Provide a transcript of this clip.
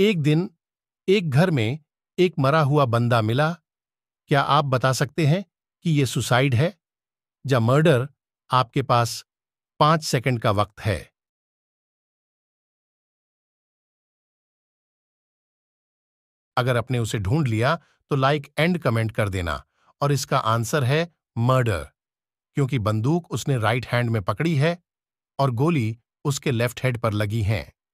एक दिन एक घर में एक मरा हुआ बंदा मिला क्या आप बता सकते हैं कि ये सुसाइड है या मर्डर आपके पास पांच सेकंड का वक्त है अगर आपने उसे ढूंढ लिया तो लाइक एंड कमेंट कर देना और इसका आंसर है मर्डर क्योंकि बंदूक उसने राइट हैंड में पकड़ी है और गोली उसके लेफ्ट हेड पर लगी है